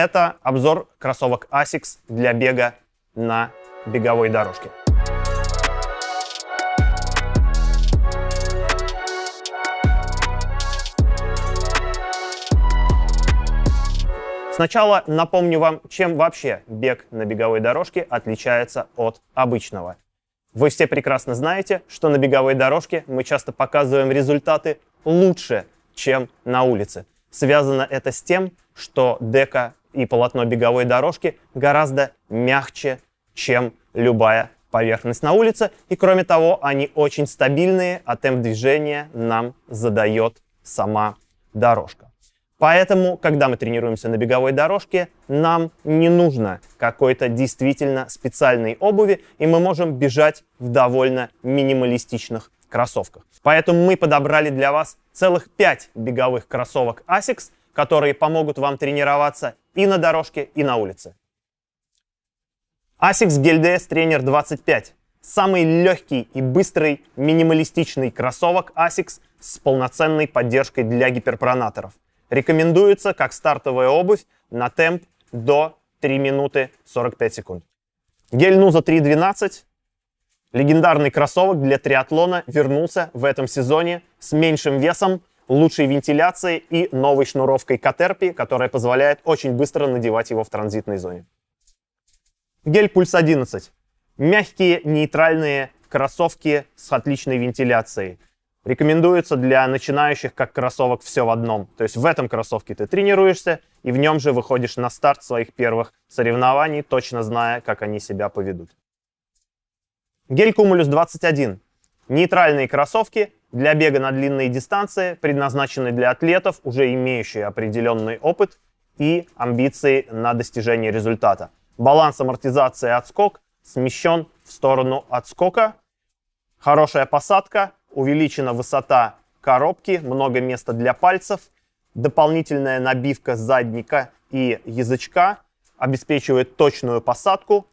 Это обзор кроссовок ASICS для бега на беговой дорожке. Сначала напомню вам, чем вообще бег на беговой дорожке отличается от обычного. Вы все прекрасно знаете, что на беговой дорожке мы часто показываем результаты лучше, чем на улице. Связано это с тем, что дека и полотно беговой дорожки гораздо мягче, чем любая поверхность на улице. И кроме того, они очень стабильные, а темп движения нам задает сама дорожка. Поэтому, когда мы тренируемся на беговой дорожке, нам не нужно какой-то действительно специальной обуви, и мы можем бежать в довольно минималистичных кроссовках. Поэтому мы подобрали для вас целых 5 беговых кроссовок ASICS, которые помогут вам тренироваться и на дорожке, и на улице. ASICS GLDS Trainer 25 – самый легкий и быстрый минималистичный кроссовок ASICS с полноценной поддержкой для гиперпронаторов. Рекомендуется как стартовая обувь на темп до 3 минуты 45 секунд. Гель Нуза 312 Легендарный кроссовок для триатлона вернулся в этом сезоне с меньшим весом, лучшей вентиляцией и новой шнуровкой Катерпи, которая позволяет очень быстро надевать его в транзитной зоне. Гель Пульс 11. Мягкие, нейтральные кроссовки с отличной вентиляцией. Рекомендуется для начинающих как кроссовок все в одном. То есть в этом кроссовке ты тренируешься, и в нем же выходишь на старт своих первых соревнований, точно зная, как они себя поведут. Гель Cumulus 21. Нейтральные кроссовки, для бега на длинные дистанции, предназначены для атлетов, уже имеющие определенный опыт и амбиции на достижение результата. Баланс амортизации отскок смещен в сторону отскока. Хорошая посадка, увеличена высота коробки, много места для пальцев, дополнительная набивка задника и язычка обеспечивает точную посадку.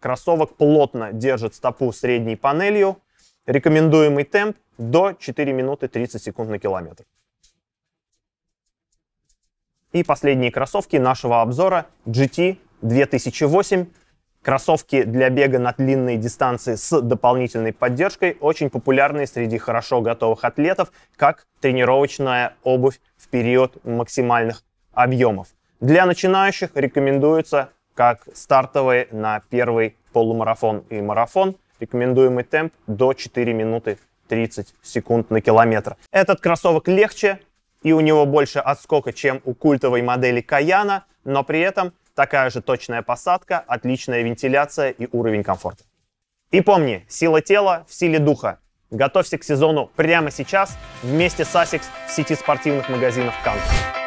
Кроссовок плотно держит стопу средней панелью. Рекомендуемый темп до 4 минуты 30 секунд на километр. И последние кроссовки нашего обзора GT 2008. Кроссовки для бега на длинные дистанции с дополнительной поддержкой очень популярные среди хорошо готовых атлетов, как тренировочная обувь в период максимальных объемов. Для начинающих рекомендуется как стартовые на первый полумарафон и марафон, рекомендуемый темп до 4 минуты 30 секунд на километр. Этот кроссовок легче, и у него больше отскока, чем у культовой модели Каяна, но при этом такая же точная посадка, отличная вентиляция и уровень комфорта. И помни, сила тела в силе духа. Готовься к сезону прямо сейчас вместе с ASICS в сети спортивных магазинов «Канта».